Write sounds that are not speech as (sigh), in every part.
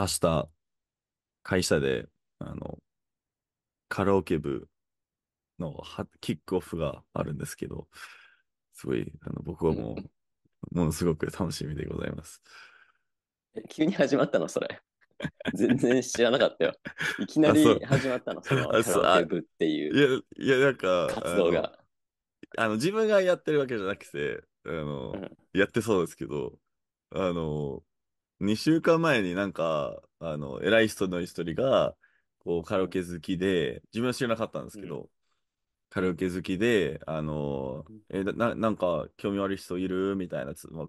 明日、会社で、あの、カラオケ部のはキックオフがあるんですけど、すごい、あの僕はもう、ものすごく楽しみでございます。え急に始まったの、それ。全然知らなかったよ。(laughs) いきなり始まったの、そのカラオケ部っていう。いや、いや、なんか、活動があ。あの、自分がやってるわけじゃなくて、あの、うん、やってそうですけど、あの、2週間前になんか、あの、偉い人の一人が、こう、カラオケ好きで、自分は知らなかったんですけど、カラオケ好きで、あの、え、な、なんか、興味ある人いるみたいなつ、ま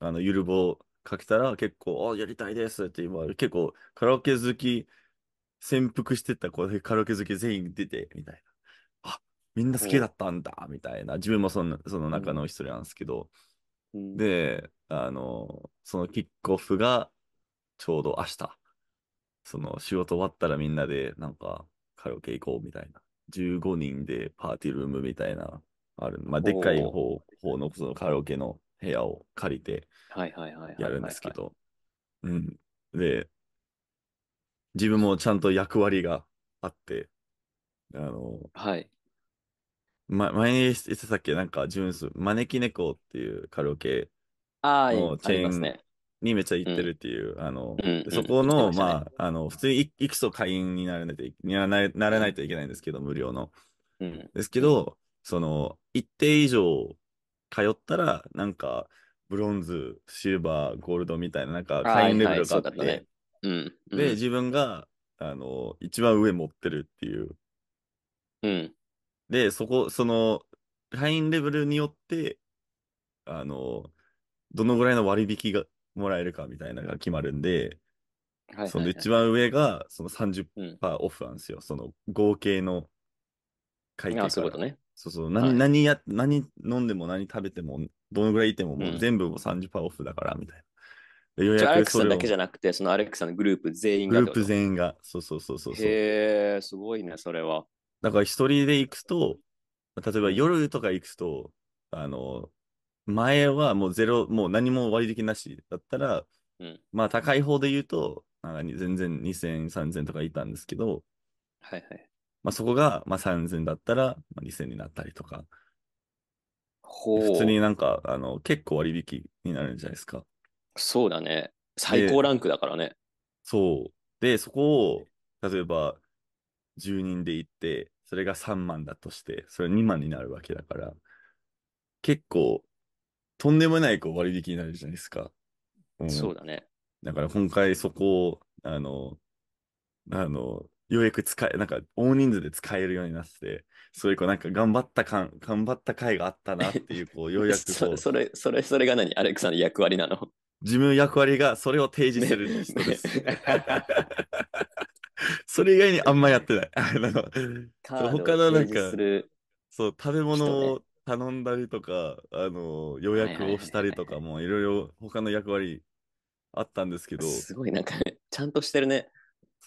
あ、あの、ゆるぼかけたら、結構、あ、やりたいですって今、結構、カラオケ好き、潜伏してた子でカラオケ好き全員出て、みたいな。あ、みんな好きだったんだ、みたいな。自分もその、その中の一人なんですけど、で、あの、そのキックオフがちょうど明日。その仕事終わったらみんなでなんかカラオケ行こうみたいな。15人でパーティールームみたいな、ある、まあ、でっかい方方のそのカラオケの部屋を借りてやるんですけど。うん。で、自分もちゃんと役割があって、あの、はい。ま、前に言ってたっけなんか、純粋、招き猫っていうカラオケのいチェーンにめっちゃ行ってるっていう、あの、うんそこの、ままあ、あの、普通にいいくつ会員にならないといにならならないといけないんですけど、無料の。うん。ですけど、その、一定以上通ったら、なんか、ブロンズ、シルバー、ゴールドみたいな、なんか、会員レベルがあったねて、。うん。で、自分が、あの、一番上持ってるっていううん。で、そこ、その、会員レベルによって、あの、どのぐらいの割引がもらえるかみたいなのが決まるんで、はいその一番上がその30%オフなんですよ。うん、その合計の会計あ、そういうことね。そうそう。何はい、何や、何飲んでも何食べても、どのぐらいいてももう全部も30%オフだからみたいな。うん、予約アレックさんだけじゃなくて、そのアレックさんのグループ全員が。グループ全員が。そうそうそうそうへえ、すごいね、それは。だから一人で行くと、例えば夜とか行くと、あの、前はもうゼロ、もう何も割引なしだったら、うん、まあ高い方で言うと、なんか全然2000、3000とかいたんですけど、はいはい。まあそこが、まあ3000だったら、まあ、2000になったりとか、普通になんか、あの、結構割引になるんじゃないですか。そうだね。最高ランクだからね。そう。で、そこを、例えば、10人で行って、それが3万だとして、それ2万になるわけだから、結構、とんでもないこう割引になるじゃないですか。うん、そうだね。だから今回そこを、あの、あの、ようやく使え、なんか大人数で使えるようになって、そういうこうなんか頑張った感、頑張った回があったなっていう、こう、(laughs) ようやくそ。それ、それ、それが何アレクさんの役割なの自分の役割がそれを提示する人です。(laughs) それ以外にあんまやってない。(laughs) あの他のなんか、そう、食べ物を頼んだりとか、あの、予約をしたりとかも、いろいろ他の役割あったんですけど。すごいなんか、(laughs) ちゃんとしてるね。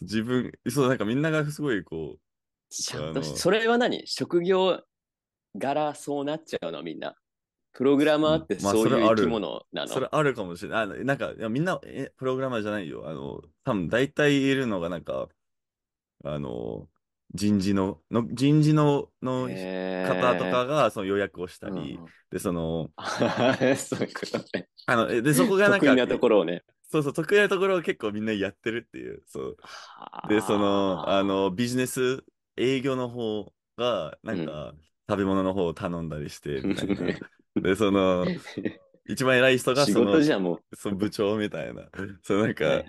自分、そう、なんかみんながすごいこう。ちゃんとそれは何職業柄そうなっちゃうのみんな。プログラマーってそういう生き物なの、まあ、それあるかもしれない。あなんかみんなえプログラマーじゃないよ。あの、多分大体いるのがなんか、あの、人事の、の人事のの方とかがその予約をしたり、で、その、(laughs) そういうことあの、えで、そこがなん得か、意なところをね。そうそう、得意なところを結構みんなやってるっていう、そう。で、その、あの、ビジネス、営業の方が、なんか、食べ物の方を頼んだりして、(laughs) で、その、一番偉い人がそのその部長みたいな。そのなんか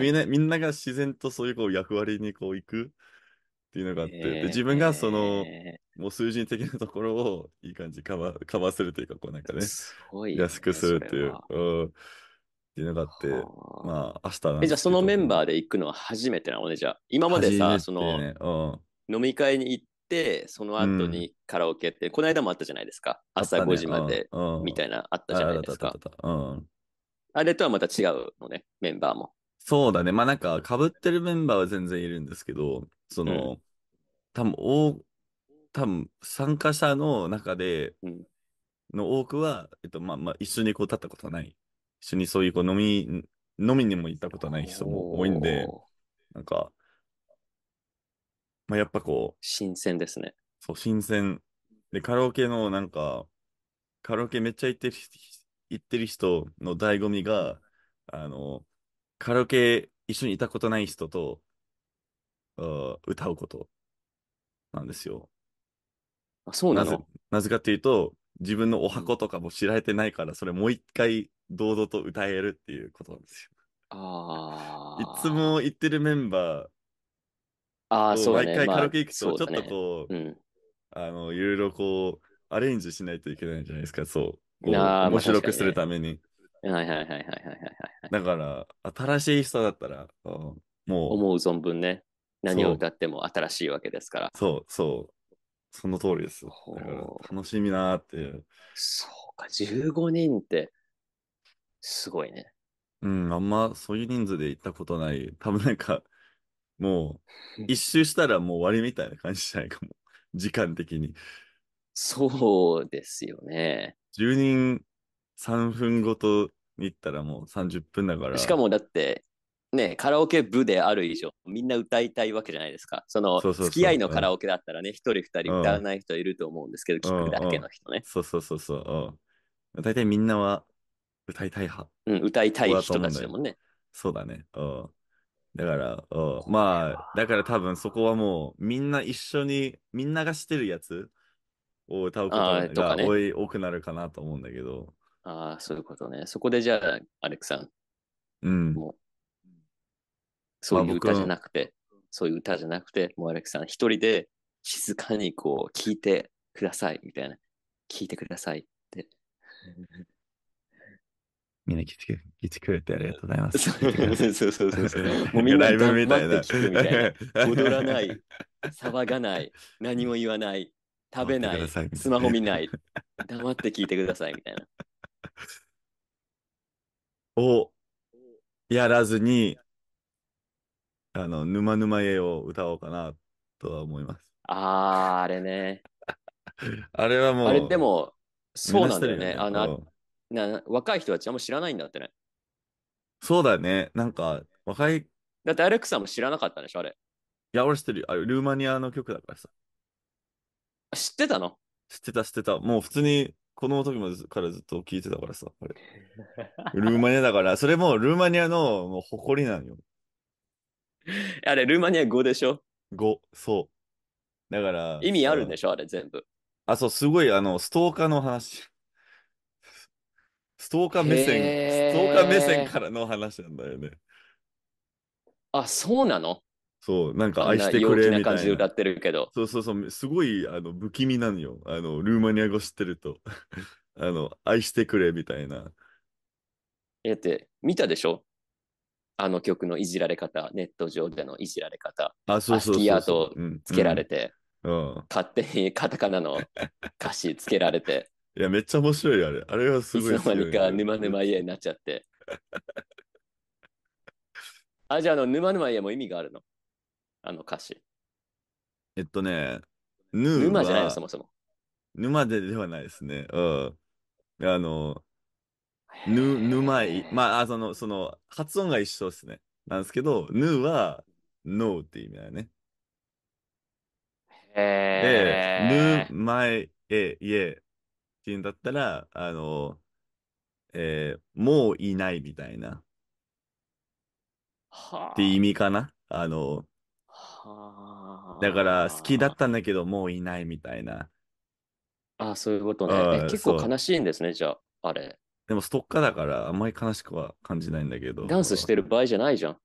みんな、みんなが自然とそういうこう役割にこう行くっていうのがあって、で自分がその、もう数字的なところをいい感じカバーカバーするというか、こうなんかね、すごね安くするっていう。うんっていうのがあって、まあ、明日えじゃあそのメンバーで行くのは初めてなのね、じゃあ。今までさ、ね、その、うん、飲み会に行って、その後にカラオケって、うん、この間もあったじゃないですか。朝5時までみたいな、あったじゃないですか。あれとはまた違うのね、メンバーも。そうだね。まあなんか、かぶってるメンバーは全然いるんですけど、その、うん、多分お、多分参加者の中で、の多くは、えっと、まあまあ、一緒にこう立ったことはない。一緒にそういうこう飲み、飲みにも行ったことない人も多いんで、なんか、まあ、やっぱこう。新鮮ですね。そう、新鮮。で、カラオケのなんか、カラオケめっちゃ行ってる行ってる人の醍醐味が、あの、カラオケ一緒にいたことない人と、あ歌うことなんですよ。あそうなのなぜかっていうと、自分のお箱とかも知られてないから、それもう一回堂々と歌えるっていうことなんですよ。ああ。いつも行ってるメンバああ、そうだね。毎回カラオケ行くと、ちょっとこう、あの、いろいろこう、アレンジしないといけないじゃないですか、そう。こう面白くするために。はいはいはいはいはいはい。だから、新しい人だったら、もう。思う存分ね。何を歌っても新しいわけですから。そうそう。その通りです。楽しみなーっていう。そうか、15人って、すごいね。うん、あんまそういう人数で行ったことない。多分なんか、もう、一周したらもう終わりみたいな感じじゃないかも。時間的に。そうですよね。10人3分ごとに行ったらもう30分だから。しかもだって、ね、カラオケ部である以上、みんな歌いたいわけじゃないですか。その、付き合いのカラオケだったらね、一、うん、1人二人歌わない人いると思うんですけど、うん、聞くだけの人ね。うん、そうそうそうそう。大体みんなは歌いたい派。うん、歌いたい人たちでもね。そうだね。うん。だから、うん、まあ、だから多分そこはもう、みんな一緒に、みんながしてるやつを歌うことが多い、ね、多くなるかなと思うんだけど。ああ、そういうことね。そこでじゃあ、アレクさん。うん。もう、そういう歌じゃなくて、そういう歌じゃなくて、もうアレクさん一人で静かにこう、聞いてください、みたいな。聞いてくださいって。(laughs) みんな来ててくれてありがとうございます。そうそうそうそう (laughs) もうみんなライブみたいな。踊らない、(laughs) 騒がない、何も言わない、食べない、ないスマホ見ない、黙って聞いてくださいみたいな。(laughs) をやらずに、あの、沼沼へを歌おうかなとは思います。ああ、あれね。あれはもう。あれでも、そうなんだよね。あの、な若い人たちあんま知らないんだってね。そうだね。なんか、若い。だってアレクサも知らなかったんでしょ、あれ。いや、俺知ってるよ。あルーマニアの曲だからさ。知ってたの知ってた、知ってた。もう普通に子供の時もからずっと聞いてたからさ、あれ。ルーマニアだから、(laughs) それもルーマニアのもう誇りなのよ。あれ、ルーマニア語でしょ ?5、そう。だから。意味あるんでしょ、あれ全部。あ、そう、すごい、あの、ストーカーの話。ストーカー目線、ストーカー目線からの話なんだよね。あ、そうなのそう、なんか愛してくれみたいな。感じで歌ってるけど。そうそうそう、すごいあの不気味なのよ。あの、ルーマニア語知ってると。(laughs) あの、愛してくれみたいな。えって、見たでしょあの曲のいじられ方、ネット上でのいじられ方。あ、そうそうそうそう。アスキアートつけられて、うん、うん、勝手にカタカナの歌詞つけられて。いや、めっちゃ面白いよ、あれ。あれはすごい、いつの間にか沼沼家になっちゃって。あ、じゃあ、あの、沼沼家も意味があるのあの歌詞。えっとね、沼じゃないの、そもそも。沼でではないですね。うん。あの、ぬ、沼い。まあ、あその、その、発音が一緒ですね。なんですけど、ぬは、ノーって意味だよね。へえ。ぬ、まい、え、いえ、っていうんだったら、あの、えー、もういないみたいな。はあ、って意味かなあの、はあ、だから好きだったんだけどもういないみたいな。あそういうことね。結構悲しいんですね、じゃあ、あれ。でもストッカーだからあんまり悲しくは感じないんだけど。ダンスしてる場合じゃないじゃん。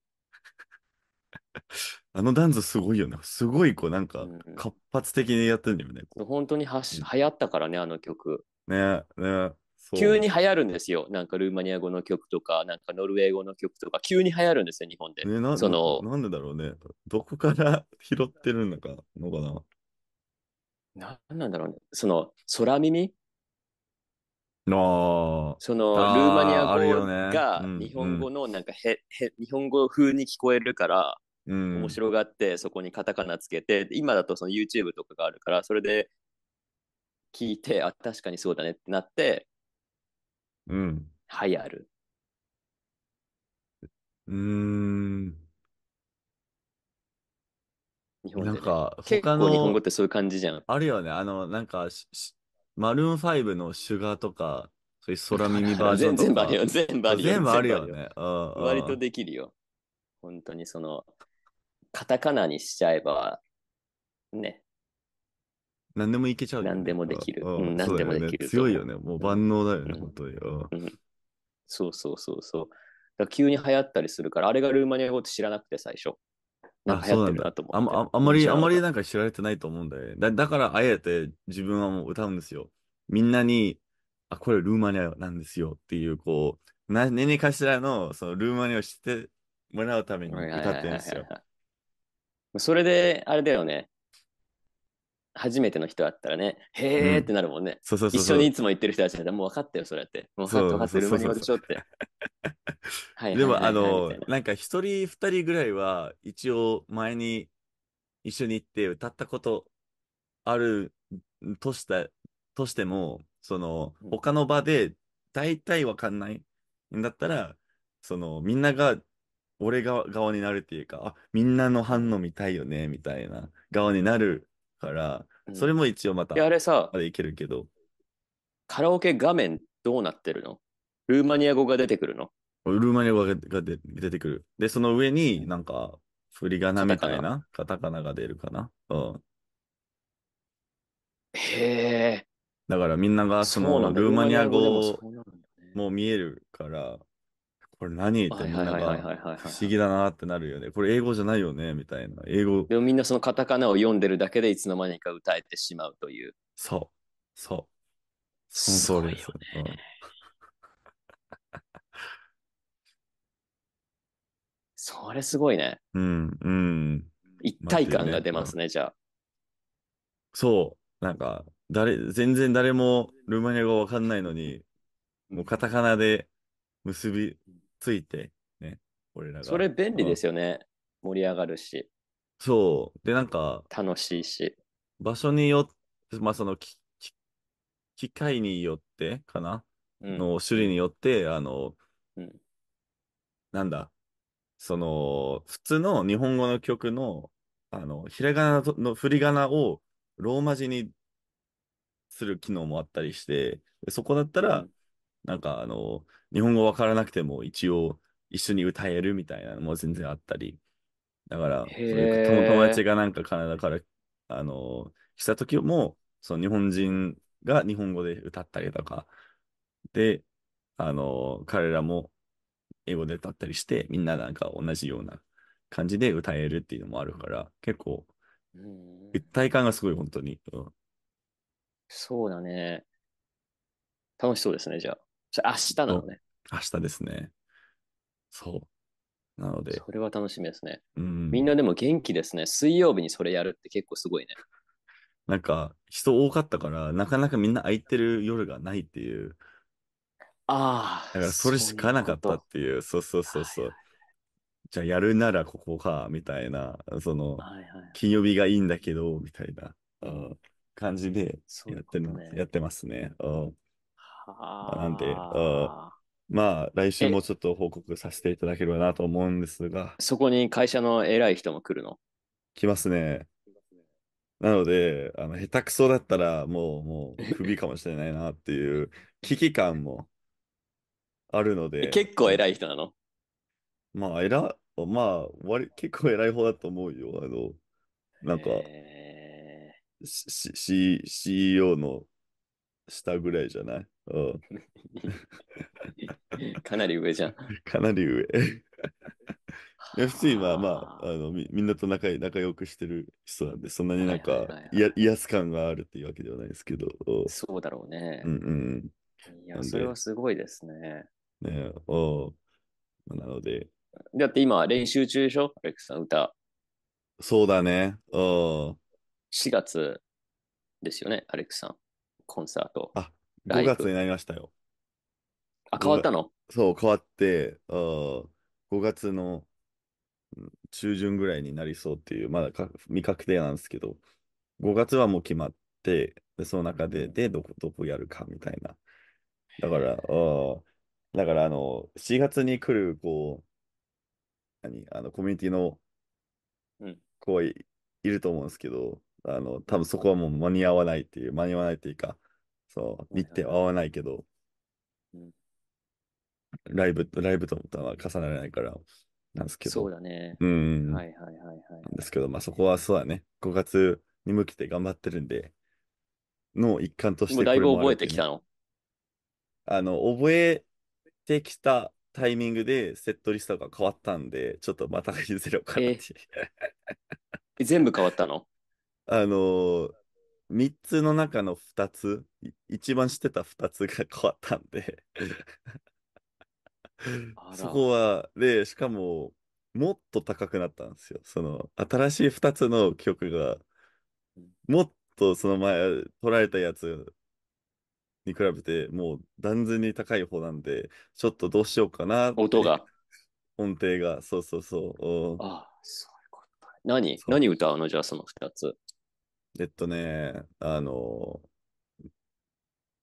(laughs) あのダンスすごいよね。すごい、こう、なんか、活発的にやってんだよね。こう本当にはし流行ったからね、あの曲。ねねえ。急に流行るんですよ。なんかルーマニア語の曲とか、なんかノルウェー語の曲とか、急に流行るんですよ、日本で。ね、なそのなんでだろうね。どこから (laughs) 拾ってるのかのかな。なんなんだろうね。その、空耳のそのルーマニア語が日本語のなんかへ、へ日本語風に聞こえるから、面白がってそこにカタカナつけて今だとその YouTube とかがあるからそれで聞いてあ確かにそうだねってなってうん流行るうん日本、ね、なんか結構日本語ってそういう感じじゃんあるよねあのなんかマルーン5のシュガーとかそういう空耳バージョンとか全部あるよ全部あるよ全部あるよね割とできるよ本当にそのカタカナにしちゃえば、ね。何でもいけちゃう、ね。何でもできる。うん、何でもできる、ね、強いよね。もう万能だよね、うん、本当に、うん。そうそうそうそう。だ急に流行ったりするから、あれがルーマニア語って知らなくて最初。なんか流行ってるなと思ってあああんまり、あんまりなんか知られてないと思うんだよね。だだから、あえて自分はもう歌うんですよ。みんなに、あ、これルーマニアなんですよっていう、こう、何かしらの、そのルーマニアを知ってもらうために歌ってるんですよ。それで、あれだよね。初めての人だったらね、へえってなるもんね。そうそうそう一緒にいつも言ってる人たちだったら、もう分かったよ、それって。もう分かってる、分かってる、(laughs) でも、あの、なんか一人二人ぐらいは、一応前に一緒に行って歌ったことあるとした、としても、その、他の場で大体分かんないんだったら、その、みんなが俺が側になるっていうか、あ、みんなの反応見たいよね、みたいな側になるから、うんそれも一応また、いやあれさまだいけるけど、カラオケ画面どうなってるのルーマニア語が出てくるのルーマニア語が出てくる。で、その上になんか、振り仮名みたいな、カタカナが出るかな。うん。へえ。だからみんながそのルーマニア語もう見えるから、これ何ってなんか不思議だなってなるよね。これ英語じゃないよねみたいな。英語。でもみんなそのカタカナを読んでるだけでいつの間にか歌えてしまうという。そう。そう。そうです。ね、それすごいね。うん、うん。一体感が出ますね、ねじゃあ。そう。なんか、誰、全然誰もルーマニア語わかんないのに、もうカタカナで結びついて、ね、俺らが。それ便利ですよね。盛り上がるし。そう。で、なんか、楽しいし。場所によって、まあ、その機械によってかな、うん、の種類によって、あの、うん、なんだ、その、普通の日本語の曲の、あの、ひらがなの振り仮名をローマ字にする機能もあったりして、そこだったら、うん、なんかあの、日本語わからなくても一応一緒に歌えるみたいなのも全然あったり。だから、そ友達がなんかカナダから、あの、来た時も、その日本人が日本語で歌ったりとか、で、あの、彼らも英語で歌ったりして、みんななんか同じような感じで歌えるっていうのもあるから、結構、一体感がすごい、本当に。うん、そうだね。楽しそうですね、じゃあ。明日なのね。明日ですね。そう。なので。それは楽しみですね。うん、みんなでも元気ですね。水曜日にそれやるって結構すごいね。(laughs) なんか、人多かったから、なかなかみんな空いてる夜がないっていう。ああ。だからそれしかなかったっていう。そうそうそうそう。はいはい、じゃあやるならここか、みたいな。その、金曜日がいいんだけど、みたいな、感じでやって、ますね。なんで、あまあ、来週もちょっと報告させていただければなと思うんですが。そこに会社の偉い人も来るの来ますね。なので、あの下手くそだったら、もう、もう、クビかもしれないなっていう危機感もあるので。結構偉い人なのまあ、偉、まあ、割、結構偉い方だと思うよ。あの、なんか、C、CEO の下ぐらいじゃないうん (laughs) かなり上じゃん。かなり上。(laughs) 普通にまあまああのみみんなと仲仲良くしてる人なんでそんなになんかいいやす感があるっていうわけではないですけど、そうだろうねう。んうんいんや、それはすごいですね。ねおなのでだって今練習中でしょアレックスさん、歌。そうだねお4月ですよね、アレックスさん。コンサート。あ5月になりましたよ。あ、変わったのそう、変わって、あ5月の中旬ぐらいになりそうっていう、まだ未確定なんですけど、5月はもう決まって、でその中で、で、どこ、どこやるかみたいな。だから、あだから、あの、4月に来る、こう、何、あの、コミュニティの子はい,、いると思うんですけど、あの、多分そこはもう間に合わないっていう、間に合わないっていうか、そう、日程は合わないけど、うん、ライブ、ライブとのは重ならないから、なんですけど。そうだね。うん。はいはいはいはい。ですけど、まあそこはそうだね。5月に向けて頑張ってるんで、の一環として、ね、だいぶ覚えてきたのあの、覚えてきたタイミングでセットリストが変わったんで、ちょっとまた譲ろうかなって、えー、全部変わったの (laughs) あのー、3つの中の2つ、一番してた2つが変わったんでそこは、で、しかも、もっと高くなったんですよ。その、新しい2つの曲が、もっとその前、取られたやつに比べて、もう断然に高い方なんで、ちょっとどうしようかな音が。音程が、そうそうそう。ああ、そういうこと。何何歌うのじゃあその2つ。えっとね、あの、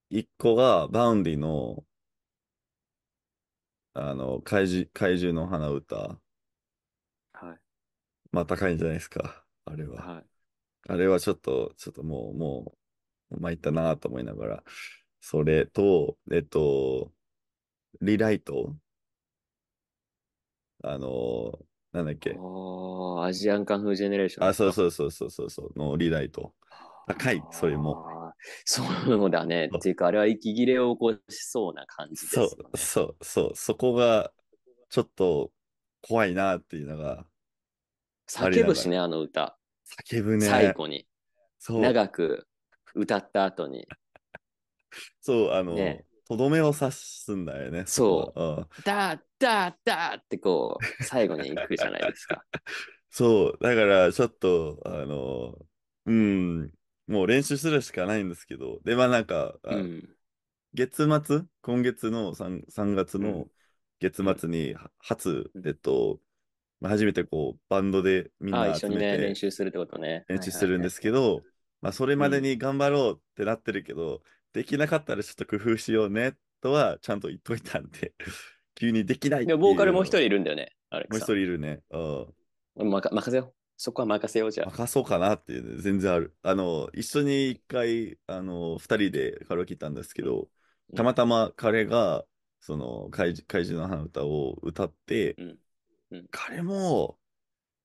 一個がバウンディの、あの、怪獣、怪獣の花歌。はい。まあ高いんじゃないですか。あれは。はい。あれはちょっと、ちょっともう、もう、参ったなと思いながら。それと、えっと、リライト。あの、なんだっけ。アジアンカンフージェネレーション。あ、そうそうそうそうそうそう、のリイと。高い、それも。そうだね。っていうか、あれは息切れを起こしそうな感じです、ね、そうそうそう、そこがちょっと怖いなっていうのが。叫ぶしね、あの歌。叫ぶね。最後に。長く歌った後に。(laughs) そう、あの、ね、とどめを刺すんだよね。そう。ダーダーーってこう、最後に行くじゃないですか。(laughs) そう。だから、ちょっと、あの、うん、もう練習するしかないんですけど、で、まあなんか、うん、月末、今月の 3, 3月の月末に初、うん、えっと、まあ、初めてこう、バンドでみんな集めて、ね、練習するってことね。練習するんですけど、はいはいはい、まあそれまでに頑張ろうってなってるけど、できなかったらちょっと工夫しようねとはちゃんと言っといたんで、(laughs) 急にできないいうボーカルもう一人いるんだよね。あれもう一人いるね。うん。まか任せよう。そこは任せようじゃ任そうかなっていう、ね、全然ある。あの、一緒に一回、あの、二人でカラオケ行ったんですけどうん、たまたま彼が、その、怪獣怪獣の花歌を歌ってうんうん、彼も、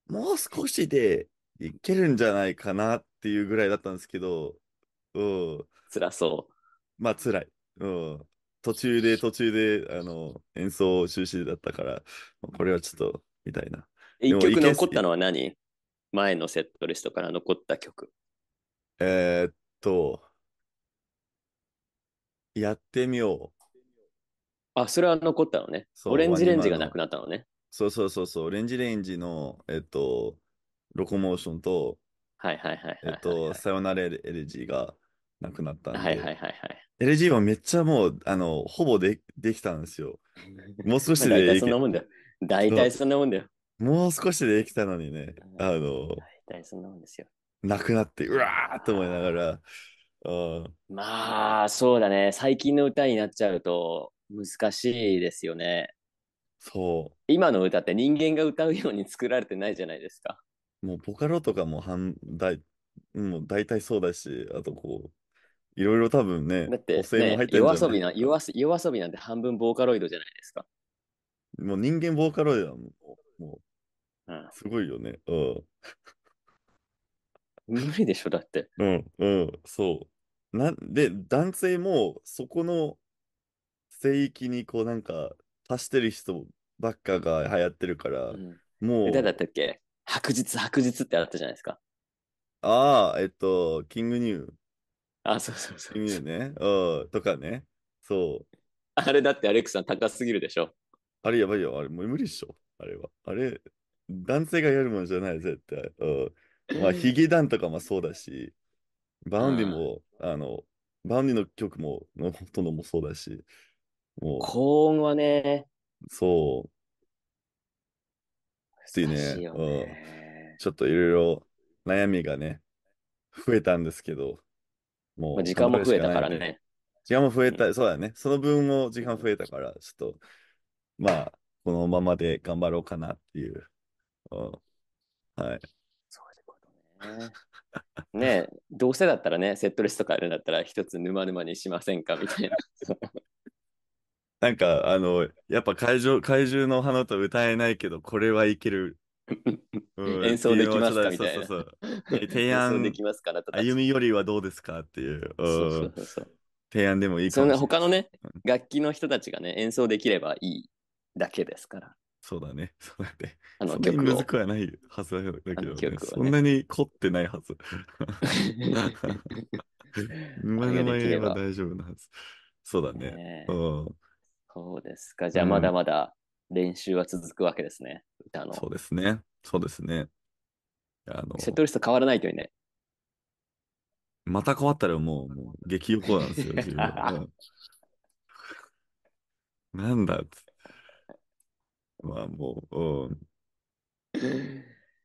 もう少しでいけるんじゃないかなっていうぐらいだったんですけど、うん、辛そう。まあ、辛い。うん。途中で途中であの演奏終止だったから、これはちょっとみたいな。一曲残ったのは何前のセットリストから残った曲。えー、っと、やってみよう。あ、それは残ったのね。オレンジレンジがなくなったのね。そうそうそうそう、オレンジレンジの、えっと、ロコモーションと、はいはいはい、はい、えっと、さよならエレジーがなくなったんで。はいはいはいはい。LG はめっちゃもう、あの、ほぼでできたんですよ。(laughs) もう少しで大体そんなもんだよ。大体そんなもんだよ。もう少しでできたのにね、あの、大体そんなもんですよ。なくなって、うわーと思いながら、あまあ、そうだね。最近の歌になっちゃうと難しいですよね。そう。今の歌って人間が歌うように作られてないじゃないですか。もうボカロとかももう大体そうだし、あとこう、いろいろ多分ね、だって、ね、夜遊びな夜遊び、夜遊びなんて半分ボーカロイドじゃないですか。もう人間ボーカロイドだもん。もう、うん、すごいよね。うん。無理でしょ、だって。うん、うん、そう。なんで、男性もそこの聖域にこうなんか足してる人ばっかが流行ってるから、うん、もう。誰だったっけ白日、白日ってあったじゃないですか。ああ、えっと、キングニュー。あ、そうそうそう。ね。うん。とかね。そう。あれだってアレックさん高すぎるでしょ。あれやばいよ。あれもう無理っしょ。あれは。あれ、男性がやるもんじゃない、絶対。うん。まあ、ヒゲダンとかもそうだし、バウンディも、あの、バウンディの曲も、のほとんどもそうだし、もう。高音はね。そう。ついね、ね、うん、ちょっといろいろ悩みがね、増えたんですけど、もう、時間も増えたからね。時間も増えた、そうだね。その分も時間増えたから、ちょっと、まあ、このままで頑張ろうかなっていう。うん、はい。そういうことね。ねどうせだったらね、セットレスとかあるんだったら、一つ沼沼にしませんかみたいな。(laughs) なんか、あの、やっぱ怪獣怪獣の花と歌えないけど、これはいける (laughs) 演奏できますかみたいな。そうそうそう (laughs) 提案できますから歩みよりはどうですかっていう。提案でもいいかもしれない。他のね、楽器の人たちがね、演奏できればいいだけですから。そうだね。そうだね。あの曲難くはないはずだけど、ねね、そんなに凝ってないはず。ま (laughs) の前は大丈夫なはず。そうだね。ねそうですか。じゃあまだまだ練習は続くわけですね。歌の。そうですね。そうですね。あのセットリスト変わらないといいね。また変わったらもう、もう激横なんですよ、自分は。なんだって。まあもう、うん。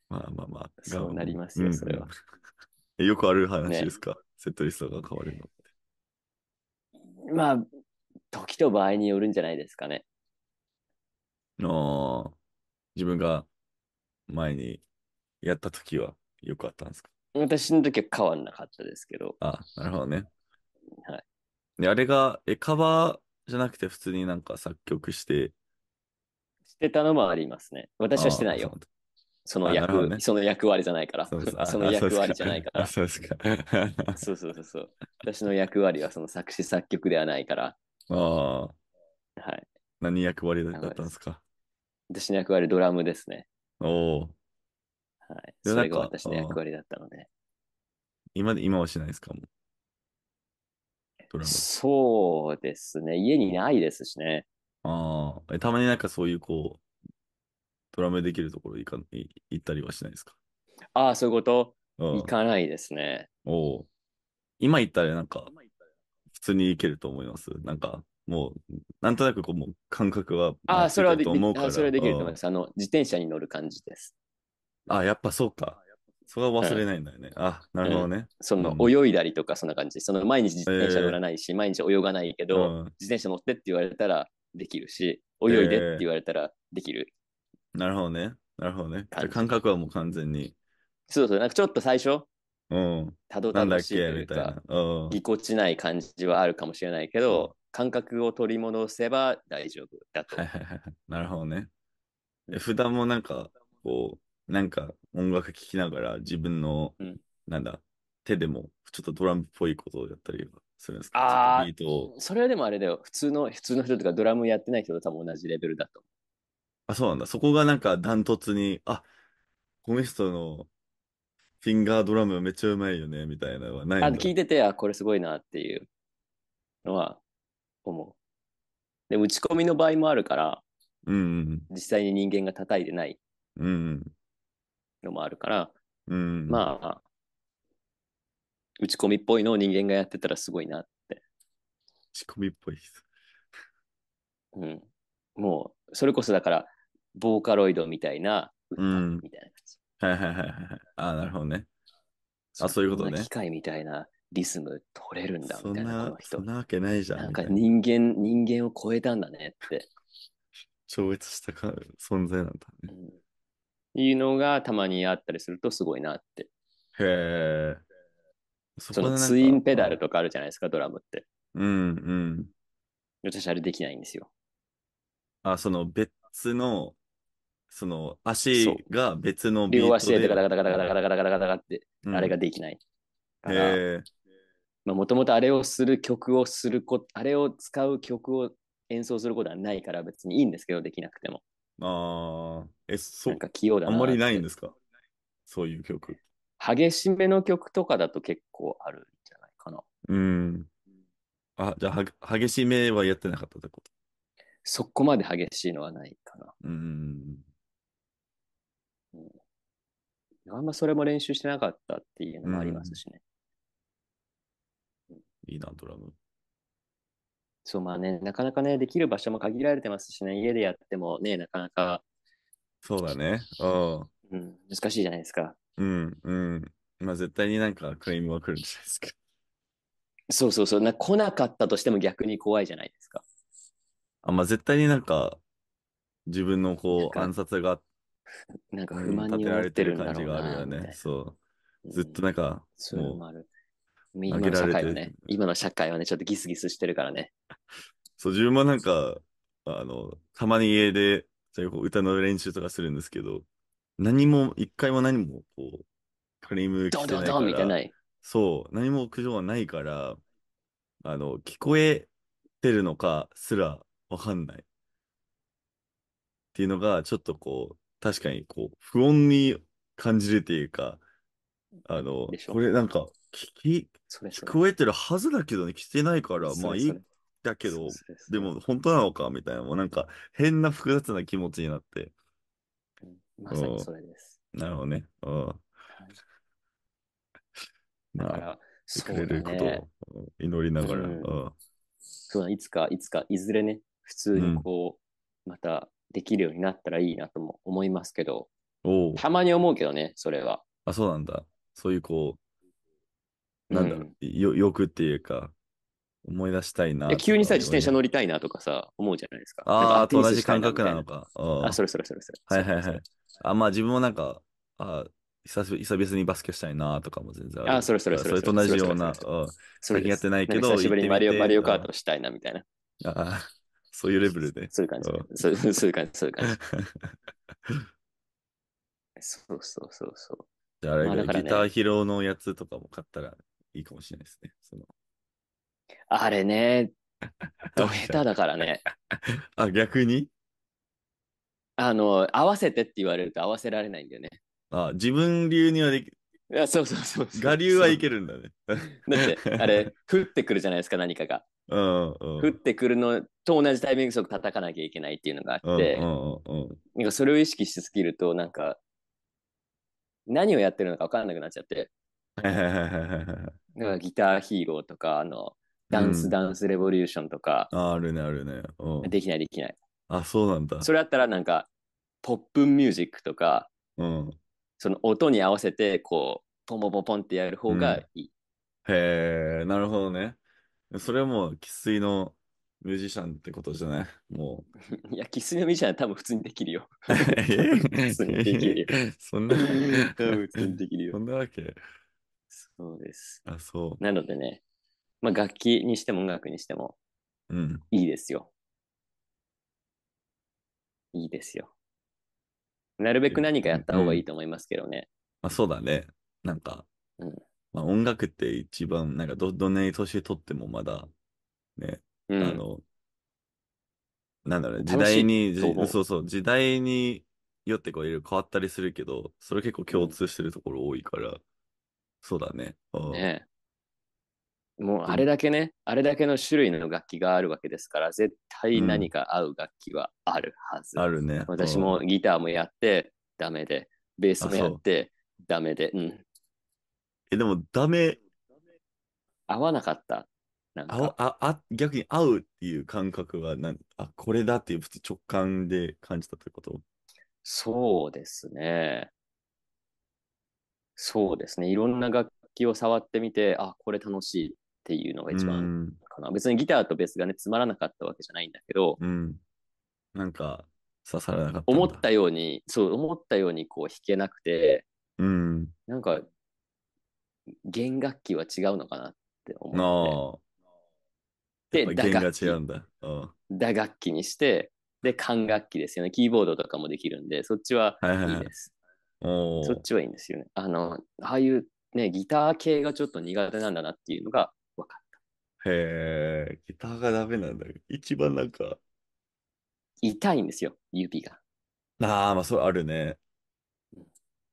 まあまあまあ。そうなりますよ、それは。よくある話ですか、ね、セットリストが変わるのって。まあ、時と場合によるんじゃないですかね。ああ、自分が前にやった時はよくあったんですか私の時は変わんなかったですけど。あなるほどね。はい。で、あれが、え、カバーじゃなくて普通になんか作曲して。してたのもありますね。私はしてないよ。その役、ね、その役割じゃないから。そその役割じゃないから。そうですか。(laughs) そうそうそうそう。私の役割はその作詞作曲ではないから。ああ。はい。何役割だったんですか私の役割ドラムですね。おお。はい。それが私の役割だったので。今で、今はしないですかもドラム。そうですね。家にないですしね。ああ。たまになんかそういうこう、ドラムできるところ行か行ったりはしないですかああ、そういうこと行かないですね。おお。今行ったらなんか、普通に行けると思います。なんか、もう、なんとなくこう、もう感覚はああ、それはできるとそれはできると思います。あの、自転車に乗る感じです。ああ、やっぱそうか。それは忘れないんだよね。うん、あ、なるほどね。うん、その、泳いだりとか、そんな感じ。その、毎日自転車乗らないし、えー、毎日泳がないけど、うん、自転車乗ってって言われたらできるし、泳いでって言われたらできる。えー、なるほどね。なるほどね。感覚はもう完全に。そうそう、なんかちょっと最初、うん、たどたどしいというか、ぎこちない感じはあるかもしれないけど、感覚を取り戻せば大丈夫だと。なるほどね。普段もなんか、こう、なんか音楽聴きながら自分の、うん、なんだ、手でもちょっとドラムっぽいことをやったりするんですかああ、それはでもあれだよ。普通の、普通の人とかドラムやってない人と多分同じレベルだと。あ、そうなんだ。そこがなんかダントツに、あ、この人のフィンガードラムめっちゃうまいよね、みたいなのはないんだ。あ聞いてて、あ、これすごいなっていうのはで打ち込みの場合もあるから、うん、実際に人間が叩いてないのもあるから、うん、まあ、打ち込みっぽいのを人間がやってたらすごいなって。打ち込みっぽいです。うん。もう、それこそだから、ボーカロイドみたいな歌みたいな感じ。はいはいはいはい。ああ、なるほどね。あ、そういうことね。機械みたいなリズム取れるんだみたいな、この人。そんなわけないじゃん。なんか人間、人間を超えたんだねって。超越したか存在なんだね、うん、いうのがたまにあったりするとすごいなって。へえ。そのツインペダルとかあるじゃないですか、ドラムって。うんうん。私あれできないんですよ。あ、その別の、その足が別の両足でガタガタガタガタガタガタガタガタって、あれができない。へえ。もともとあれをする曲をすること、あれを使う曲を演奏することはないから別にいいんですけど、できなくても。ああ、え、そう。なんか器用だあんまりないんですかそういう曲。激しめの曲とかだと結構あるんじゃないかな。うん。あ、じゃあは、激しめはやってなかったってこと。そこまで激しいのはないかな。うん。あんまそれも練習してなかったっていうのもありますしね。いいな、ドラム。そう、まあね、なかなかね、できる場所も限られてますしね、家でやってもね、なかなか。そうだね。うん、難しいじゃないですか。うん、うん。まあ、絶対になんかクレームは来るんじゃないですか。そうそうそう。な来なかったとしても逆に怖いじゃないですか。あ、まあ、絶対になんか、自分のこう、暗殺が、なんか不満に思ってるんだろうな、ね、そう。ずっとなんか、うん、もう、今の社会はね、今の社会はね、ちょっとギスギスしてるからね。(laughs) そう、自分もなんか、あの、たまに家で、そういう歌の練習とかするんですけど、何も、一回も何も、こう、クリーム来てないから。ドドドいそう、何も苦情はないから、あの、聞こえてるのかすらわかんない。っていうのが、ちょっとこう、確かにこう、不穏に感じるっていうか、あの、これなんか、聞き、それそれ聞こえてるはずだけどね、着てないから、まあいいだけど、でも本当なのかみたいな、もうなんか変な複雑な気持ちになって。まさにそれです。なるほどね。うん。はだから、れることを祈りながら。うそういつか、いつか、いずれね、普通にこう、うん、またできるようになったらいいなとも思いますけど、たまに思うけどね、それは。あ、そうなんだ。そういうこう、なんだろう、よ、よくっていうか、思い出したいな。い急にさ、自転車乗りたいなとかさ、思うじゃないですか。ああ、と同じ感覚なのか。あそれそれそれそれ。はいはいはい。あ、まあ自分もなんか、あ久々久々にバスケしたいなとかも全然ある。あ、それそれそれ。それと同じような、それやってないけど、久しぶりにマリオマリオカートしたいなみたいな。ああ、そういうレベルで。そういう感じ。そういう感じ、そういう感じ。(laughs) そうそうそうそう。じゃああれ、ギター披露のやつとかも買ったらいいかもしれないですね。そのあれね、ど (laughs) 下手だからね。(laughs) あ、逆にあの、合わせてって言われると合わせられないんだよね。あ、自分流にはでき、いやそうそうそうそう。我流はいけるんだね。だって、あれ、降ってくるじゃないですか、何かが。うんう降ってくるのと同じタイミング即叩かなきゃいけないっていうのがあって、うんううなんかそれを意識しすぎると、なんか、何をやってるのか分からなくなっちゃって。(laughs) だかギターヒーローとか、あの、ダンス、うんダンスレボリューションとか、ああるねあるね。できないできない。あそうなんだ。それだったらなんか、ポップンミュージックとか、うん、その音に合わせて、こう、ポンポンポンポンってやる方がいい。へえなるほどね。それはもう生粋のミュージシャンってことじゃないもう。(laughs) いや、生粋のミュージシャンは多分普通にできるよ。普通にできるそんな、多分普通にできるよ (laughs) そ。(laughs) んなわけそうです。あ、そう。なのでね、まあ、楽器にしても音楽にしても、うん、いいですよ。いいですよ。なるべく何かやった方がいいと思いますけどね。うん、まあ、そうだね。なんか、うんまあ、音楽って一番、なんかど、どんなに年取ってもまだ、ね、うん、あの、なんだろう、時代に、そうそう、時代によってこういろいろ変わったりするけど、それ結構共通してるところ多いから、そうだね。ねもうあれだけね、あれだけの種類の楽器があるわけですから、絶対何か合う楽器はあるはず。うん、あるね。私もギターもやって、ダメで、ベースもやって、ダメで、うん。え、でもダメ。合わなかった。なんかああ逆に合うっていう感覚は何あ、これだっていう直感で感じたということそうですね。そうですね。いろんな楽器を触ってみて、あ、これ楽しいっていうのが一番かな。別にギターとベースがね、つまらなかったわけじゃないんだけど、うん、なんか刺さらなかった思ったように、そう、思ったようにこう弾けなくて、うん、なんか弦楽器は違うのかなって思って。で、打楽器。が違うんだ。打楽器にして、で、管楽器ですよね。キーボードとかもできるんで、そっちはいいです。そっちはいいんですよね。あの、ああいうね、ギター系がちょっと苦手なんだなっていうのが分かった。へえ、ギターがダメなんだけど、一番なんか。痛いんですよ、指が。ああ、まあそれあるね。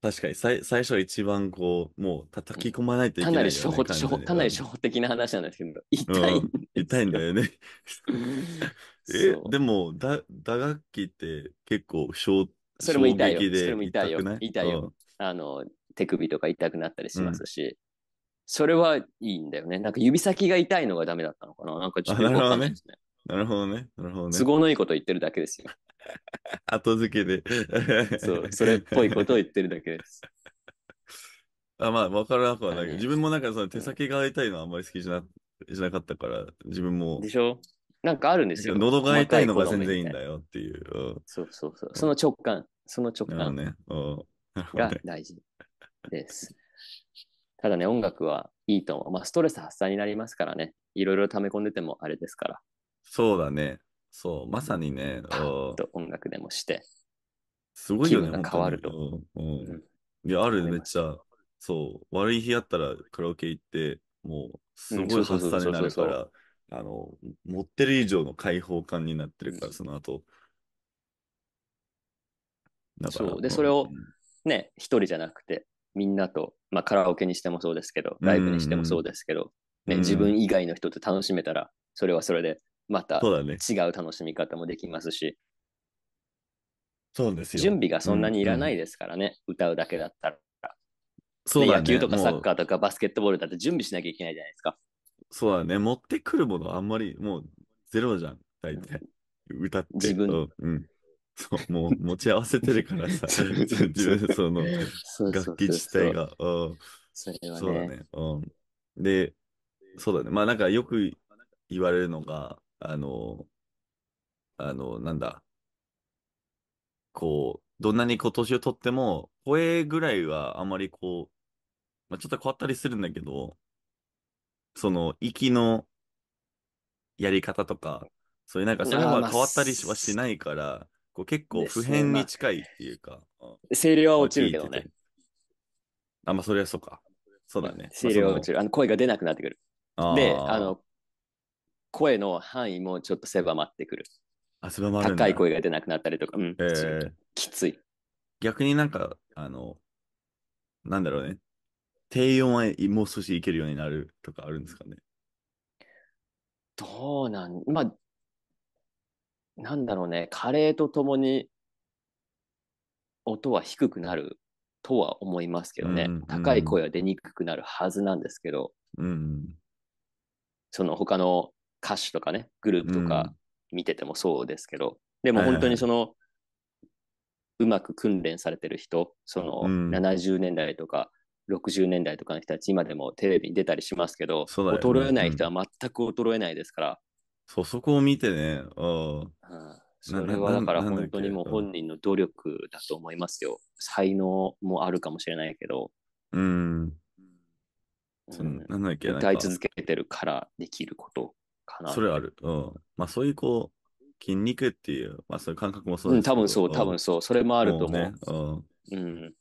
確かに最最初は一番こう、もう叩き込まないといけない、ね、かなり初歩、かなり初歩的な話なんですけど、痛い、うん、痛いんだよね。(laughs) え、でもだ、打楽器って結構ト、それも痛いよ。それも痛いよ。痛いよ。あの、手首とか痛くなったりしますし、うん、それはいいんだよね。なんか指先が痛いのがダメだったのかななんかちょっとかんないですね。なるほどね。なるほどね。都合のいいこと言ってるだけですよ。(laughs) 後付けで (laughs) そう、それっぽいことを言ってるだけです。あまあ、わからなくはないね、自分もなんかその手先が痛いのはあんまり好きじゃなじゃなかったから、自分も。でしょなんかあるんですよ。喉が痛いのが全然いいんだよっていう。そうそうそう。その直感、その直感が大事です。ただね、音楽はいいと思う。まあ、ストレス発散になりますからね。いろいろ溜め込んでてもあれですから。そうだね。そう、まさにね。パッと音楽でもして。すごいよね。気分が変わると。いや、あるめっちゃ。そう、悪い日あったらカラオケ行って、もうすごい発散になるから、あの、持ってる以上の開放感になってるから、その後。そうで、それをね、一人じゃなくて、みんなと、まあ、カラオケにしてもそうですけど、ライブにしてもそうですけど、ね、自分以外の人と楽しめたら、それはそれで、また違う楽しみ方もできますし、そうですよ準備がそんなにいらないですからね、歌うだけだったら。そう野球とかサッカーとかバスケットボールだって準備しなきゃいけないじゃないですか。そうだね。持ってくるものあんまりもうゼロじゃん。大体。歌って。自分うんそう、もう持ち合わせてるからさ。そ (laughs) 自分、その楽器自体。が。うんそうだね。うん。で、そうだね。まあなんかよく言われるのが、あの、あの、なんだ、こう、どんなに今年をとっても、声ぐらいはあまりこう、まあちょっと変わったりするんだけど、その、息のやり方とか、そういうなんか、それは変わったりはしないから、こう結構普遍に近いっていうか。声量は落ちるけどね。あ、まあ、それはそうか。そうだね。声量は落ちる。あの声が出なくなってくる。で、あの、声の範囲もちょっと狭まってくる。あ、狭まる高い声が出なくなったりとか。うん。えー、きつい。逆になんか、あの、なんだろうね。低音はもう少しいけるようになるとかあるんですかねどうなん、まあ、なんだろうね、加齢とともに音は低くなるとは思いますけどね、うんうん、高い声は出にくくなるはずなんですけど、うん、その他の歌手とかね、グループとか見ててもそうですけど、うん、でも本当にその、はいはい、うまく訓練されてる人、その70年代とか60年代とかの人たち、今でもテレビに出たりしますけど、ね、衰えない人は全く衰えないですから。うん、そう、そこを見てね。あそれはだから本当にもう本人の努力だと思いますよ。才能もあるかもしれないけど。うん。うん、なんだっけ歌い続けてるからできることかな。それある。うん。まあそういうこう、筋肉っていう、まあそういう感覚もそうです、うん、多分そう、多分そう。それもあると思う。うね、うん。うん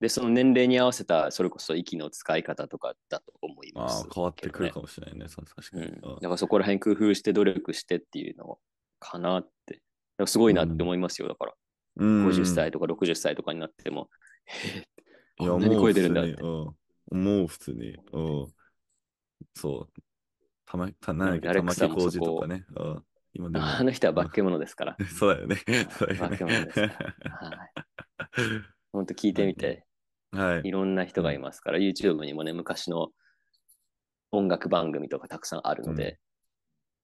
で、その年齢に合わせた、それこそ息の使い方とかだと思います、ね、変わってくるかもしれないね、確かに、うん。だからそこら辺工夫して努力してっていうのかなって。すごいなって思いますよ、だから。うん、50歳とか60歳とかになっても、(laughs) いや、もう超えてるんだって。もう普通に。うん、そう。たま、たなたまき工事とかね。今でもあの人は化け物ですから。(laughs) そうだよね。化け物です。(laughs) はい。本当聞いてみて、はい。いろんな人がいますから、YouTube にもね、昔の音楽番組とかたくさんあるので、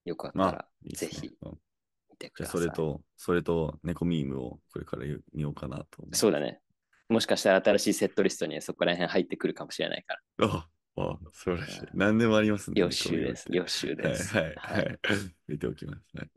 よかったら、ぜひ見てください。それと、それと、猫ミームをこれから見ようかなと。そうだね。もしかしたら新しいセットリストにそこら辺入ってくるかもしれないから。(laughs) ああ、素晴らしい。何でもありますね。予習です。予習です。はい、はい、はい。(laughs) 見ておきます。はい